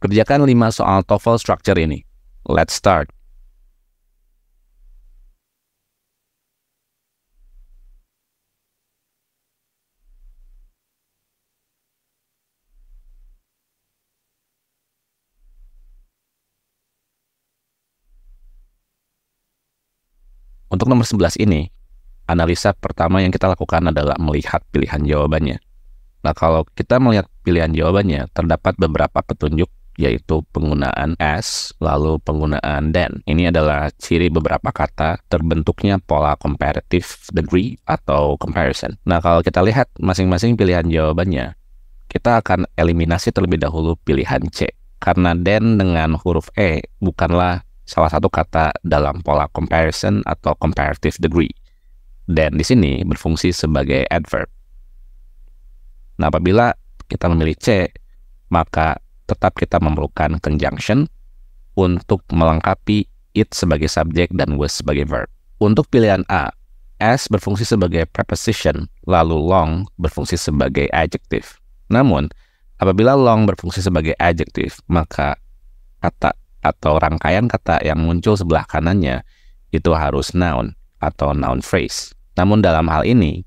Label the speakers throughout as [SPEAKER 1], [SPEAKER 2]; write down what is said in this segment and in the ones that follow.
[SPEAKER 1] Kerjakan 5 soal TOEFL structure ini. Let's start. Untuk nomor 11 ini, analisa pertama yang kita lakukan adalah melihat pilihan jawabannya. Nah, kalau kita melihat pilihan jawabannya, terdapat beberapa petunjuk yaitu penggunaan as, lalu penggunaan then. Ini adalah ciri beberapa kata terbentuknya pola comparative degree atau comparison. Nah, kalau kita lihat masing-masing pilihan jawabannya, kita akan eliminasi terlebih dahulu pilihan C. Karena then dengan huruf E bukanlah salah satu kata dalam pola comparison atau comparative degree. Dan di sini berfungsi sebagai adverb. Nah, apabila kita memilih C, maka tetap kita memerlukan conjunction untuk melengkapi it sebagai subjek dan was sebagai verb. Untuk pilihan A, as berfungsi sebagai preposition, lalu long berfungsi sebagai adjective. Namun, apabila long berfungsi sebagai adjective, maka kata atau rangkaian kata yang muncul sebelah kanannya itu harus noun atau noun phrase. Namun dalam hal ini,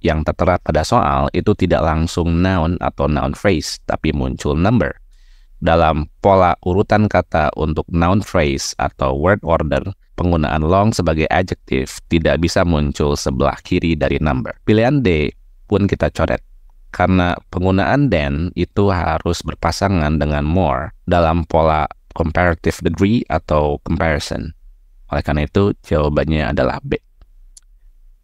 [SPEAKER 1] yang tertera pada soal itu tidak langsung noun atau noun phrase, tapi muncul number. Dalam pola urutan kata untuk noun phrase atau word order, penggunaan long sebagai adjective tidak bisa muncul sebelah kiri dari number. Pilihan D pun kita coret karena penggunaan then itu harus berpasangan dengan more dalam pola comparative degree atau comparison. Oleh karena itu, jawabannya adalah B.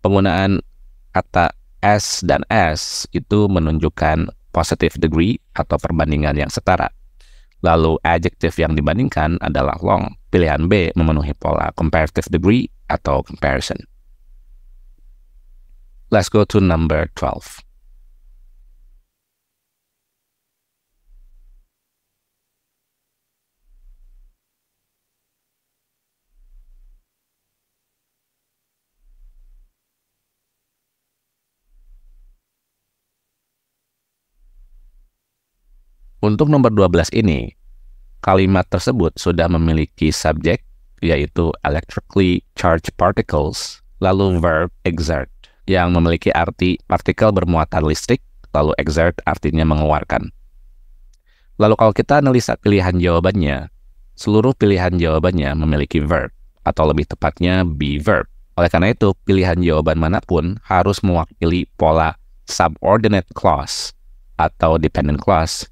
[SPEAKER 1] Penggunaan kata S dan S itu menunjukkan positive degree atau perbandingan yang setara. Lalu adjektif yang dibandingkan adalah long. Pilihan B memenuhi pola comparative degree atau comparison. Let's go to number 12. Untuk nomor 12 ini, kalimat tersebut sudah memiliki subjek, yaitu electrically charged particles, lalu verb exert, yang memiliki arti partikel bermuatan listrik, lalu exert artinya mengeluarkan. Lalu kalau kita analisa pilihan jawabannya, seluruh pilihan jawabannya memiliki verb, atau lebih tepatnya be verb. Oleh karena itu, pilihan jawaban manapun harus mewakili pola subordinate clause atau dependent clause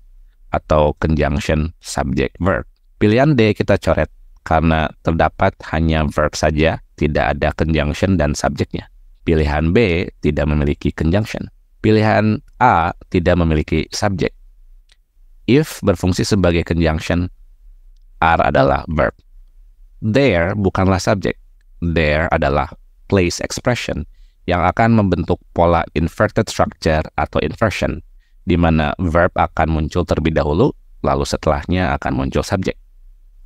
[SPEAKER 1] atau conjunction subject verb. Pilihan D kita coret karena terdapat hanya verb saja, tidak ada conjunction dan subjeknya. Pilihan B tidak memiliki conjunction. Pilihan A tidak memiliki subjek. If berfungsi sebagai conjunction, are adalah verb. There bukanlah subjek. There adalah place expression yang akan membentuk pola inverted structure atau inversion di mana verb akan muncul terlebih dahulu, lalu setelahnya akan muncul subjek.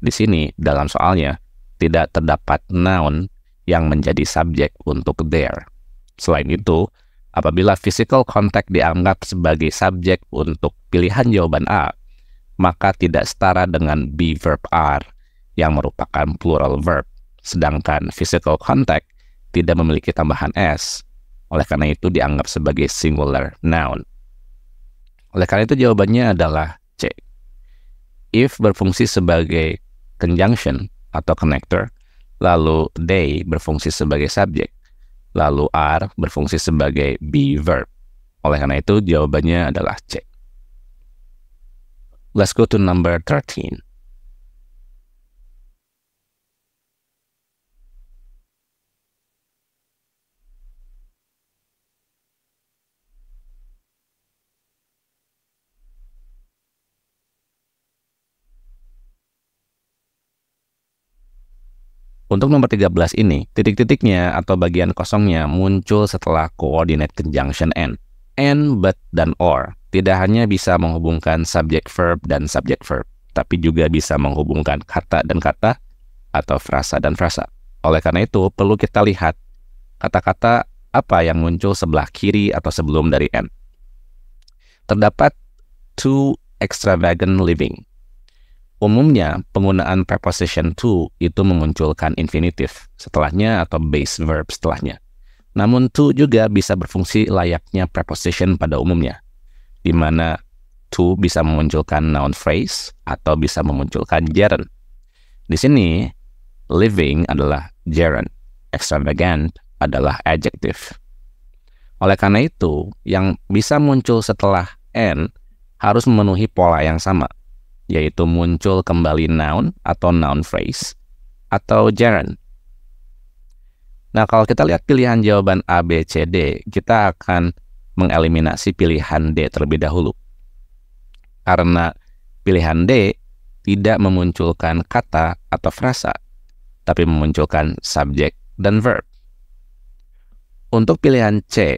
[SPEAKER 1] Di sini, dalam soalnya, tidak terdapat noun yang menjadi subjek untuk there. Selain itu, apabila physical contact dianggap sebagai subjek untuk pilihan jawaban A, maka tidak setara dengan be verb are yang merupakan plural verb, sedangkan physical contact tidak memiliki tambahan s. Oleh karena itu dianggap sebagai singular noun. Oleh karena itu jawabannya adalah C. If berfungsi sebagai conjunction atau connector, lalu they berfungsi sebagai subject, lalu are berfungsi sebagai be verb. Oleh karena itu jawabannya adalah C. Let's go to number 13. Untuk nomor 13 ini, titik-titiknya atau bagian kosongnya muncul setelah koordinat conjunction n, n but, dan or. Tidak hanya bisa menghubungkan subject verb dan subject verb, tapi juga bisa menghubungkan kata dan kata atau frasa dan frasa. Oleh karena itu, perlu kita lihat kata-kata apa yang muncul sebelah kiri atau sebelum dari n. Terdapat two extravagant living Umumnya, penggunaan preposition to itu memunculkan infinitif setelahnya atau base verb setelahnya. Namun to juga bisa berfungsi layaknya preposition pada umumnya, di mana to bisa memunculkan noun phrase atau bisa memunculkan gerund. Di sini, living adalah gerund, extravagant adalah adjective. Oleh karena itu, yang bisa muncul setelah and harus memenuhi pola yang sama, yaitu muncul kembali noun atau noun phrase atau gerund. Nah, kalau kita lihat pilihan jawaban A, B, C, D, kita akan mengeliminasi pilihan D terlebih dahulu. Karena pilihan D tidak memunculkan kata atau frasa, tapi memunculkan subjek dan verb. Untuk pilihan C,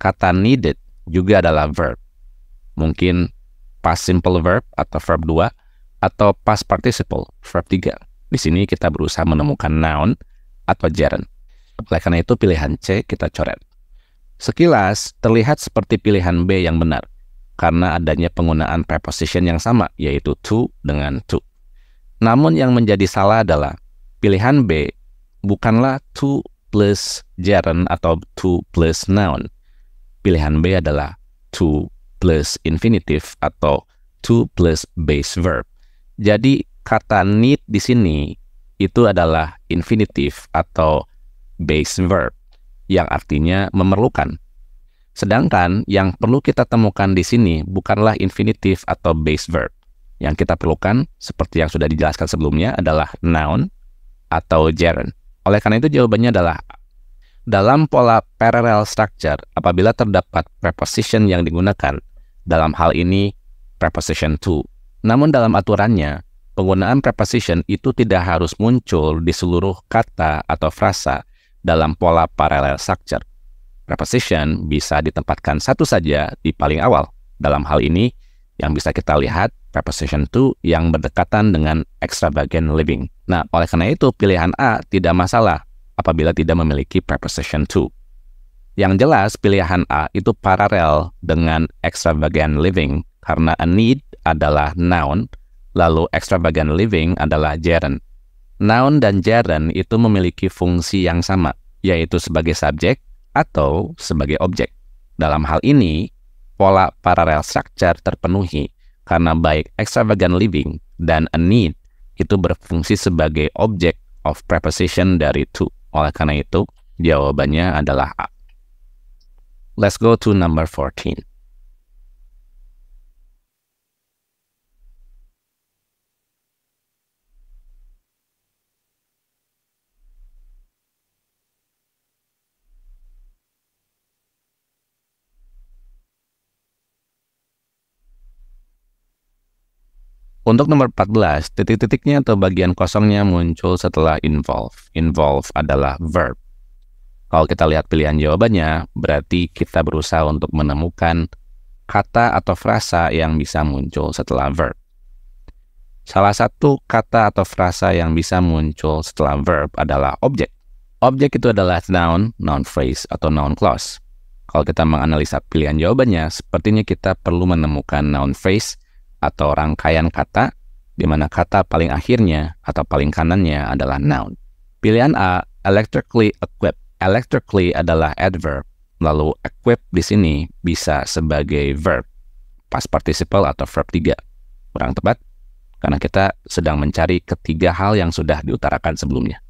[SPEAKER 1] kata needed juga adalah verb. Mungkin past simple verb atau verb 2 atau past participle verb 3. Di sini kita berusaha menemukan noun atau gerund. Oleh karena itu pilihan C kita coret. Sekilas terlihat seperti pilihan B yang benar karena adanya penggunaan preposition yang sama yaitu to dengan to. Namun yang menjadi salah adalah pilihan B bukanlah to plus gerund atau to plus noun. Pilihan B adalah to plus infinitive atau to plus base verb. Jadi kata need di sini itu adalah infinitive atau base verb yang artinya memerlukan. Sedangkan yang perlu kita temukan di sini bukanlah infinitive atau base verb. Yang kita perlukan seperti yang sudah dijelaskan sebelumnya adalah noun atau gerund. Oleh karena itu jawabannya adalah dalam pola parallel structure apabila terdapat preposition yang digunakan dalam hal ini preposition to. Namun dalam aturannya, penggunaan preposition itu tidak harus muncul di seluruh kata atau frasa dalam pola parallel structure. Preposition bisa ditempatkan satu saja di paling awal. Dalam hal ini, yang bisa kita lihat preposition to yang berdekatan dengan extravagant living. Nah, oleh karena itu pilihan A tidak masalah apabila tidak memiliki preposition to. Yang jelas pilihan A itu paralel dengan extravagant living karena a need adalah noun, lalu extravagant living adalah gerund. Noun dan gerund itu memiliki fungsi yang sama, yaitu sebagai subjek atau sebagai objek. Dalam hal ini, pola paralel structure terpenuhi karena baik extravagant living dan a need itu berfungsi sebagai objek of preposition dari to. Oleh karena itu, jawabannya adalah A. Let's go to number 14. Untuk nomor 14, titik-titiknya atau bagian kosongnya muncul setelah involve. Involve adalah verb. Kalau kita lihat pilihan jawabannya, berarti kita berusaha untuk menemukan kata atau frasa yang bisa muncul setelah verb. Salah satu kata atau frasa yang bisa muncul setelah verb adalah objek. Objek itu adalah noun, noun phrase, atau noun clause. Kalau kita menganalisa pilihan jawabannya, sepertinya kita perlu menemukan noun phrase atau rangkaian kata di mana kata paling akhirnya atau paling kanannya adalah noun. Pilihan A, electrically equipped, electrically adalah adverb, lalu equip di sini bisa sebagai verb, past participle atau verb tiga, Kurang tepat, karena kita sedang mencari ketiga hal yang sudah diutarakan sebelumnya.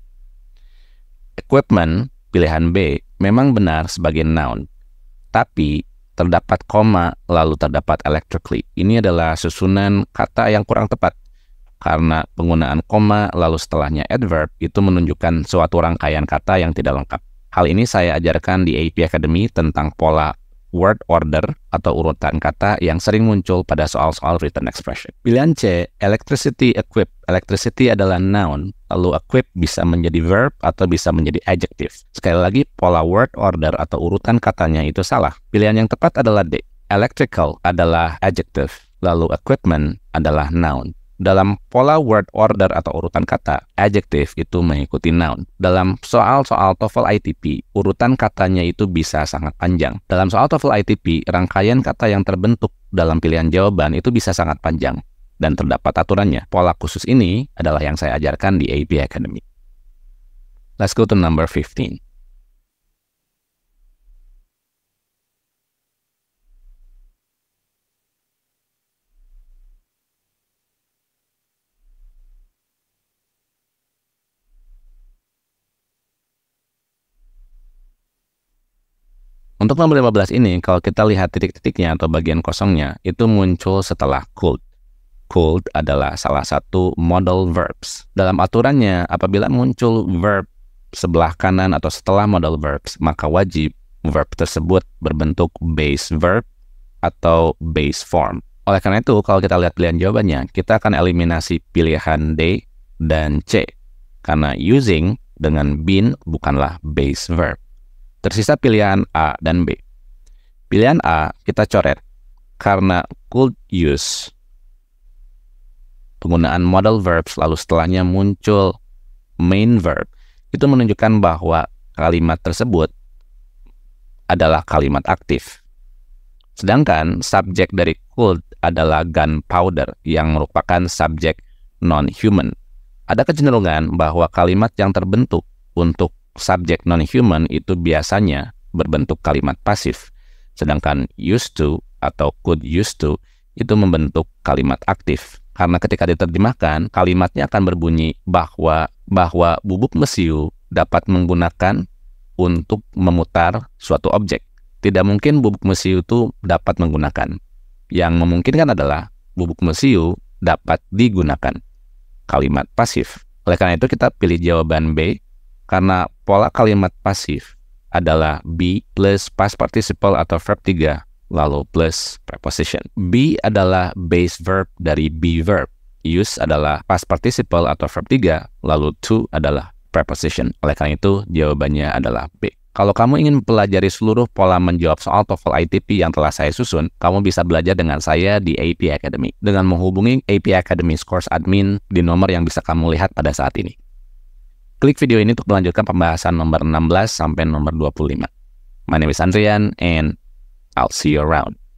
[SPEAKER 1] Equipment, pilihan B, memang benar sebagai noun, tapi terdapat koma lalu terdapat electrically. Ini adalah susunan kata yang kurang tepat, karena penggunaan koma lalu setelahnya adverb itu menunjukkan suatu rangkaian kata yang tidak lengkap. Hal ini saya ajarkan di AP Academy tentang pola word order atau urutan kata yang sering muncul pada soal-soal written expression. Pilihan C, electricity equip. Electricity adalah noun, lalu equip bisa menjadi verb atau bisa menjadi adjective. Sekali lagi, pola word order atau urutan katanya itu salah. Pilihan yang tepat adalah D. Electrical adalah adjective, lalu equipment adalah noun dalam pola word order atau urutan kata, adjective itu mengikuti noun. Dalam soal-soal TOEFL ITP, urutan katanya itu bisa sangat panjang. Dalam soal TOEFL ITP, rangkaian kata yang terbentuk dalam pilihan jawaban itu bisa sangat panjang dan terdapat aturannya. Pola khusus ini adalah yang saya ajarkan di AP Academy. Let's go to number 15. Untuk nomor 15 ini, kalau kita lihat titik-titiknya atau bagian kosongnya, itu muncul setelah could. Could adalah salah satu modal verbs. Dalam aturannya, apabila muncul verb sebelah kanan atau setelah modal verbs, maka wajib verb tersebut berbentuk base verb atau base form. Oleh karena itu, kalau kita lihat pilihan jawabannya, kita akan eliminasi pilihan D dan C. Karena using dengan been bukanlah base verb. Tersisa pilihan A dan B. Pilihan A kita coret karena could use penggunaan model verbs lalu setelahnya muncul main verb itu menunjukkan bahwa kalimat tersebut adalah kalimat aktif. Sedangkan subjek dari could adalah gunpowder yang merupakan subjek non-human. Ada kecenderungan bahwa kalimat yang terbentuk untuk subjek non-human itu biasanya berbentuk kalimat pasif, sedangkan used to atau could used to itu membentuk kalimat aktif. Karena ketika diterjemahkan, kalimatnya akan berbunyi bahwa bahwa bubuk mesiu dapat menggunakan untuk memutar suatu objek. Tidak mungkin bubuk mesiu itu dapat menggunakan. Yang memungkinkan adalah bubuk mesiu dapat digunakan. Kalimat pasif. Oleh karena itu kita pilih jawaban B karena pola kalimat pasif adalah be plus past participle atau verb 3, lalu plus preposition. Be adalah base verb dari be verb. Use adalah past participle atau verb 3, lalu to adalah preposition. Oleh karena itu, jawabannya adalah B. Kalau kamu ingin mempelajari seluruh pola menjawab soal TOEFL ITP yang telah saya susun, kamu bisa belajar dengan saya di AP Academy dengan menghubungi AP Academy Scores Admin di nomor yang bisa kamu lihat pada saat ini. Klik video ini untuk melanjutkan pembahasan nomor 16 sampai nomor 25. My name is Andrian and I'll see you around.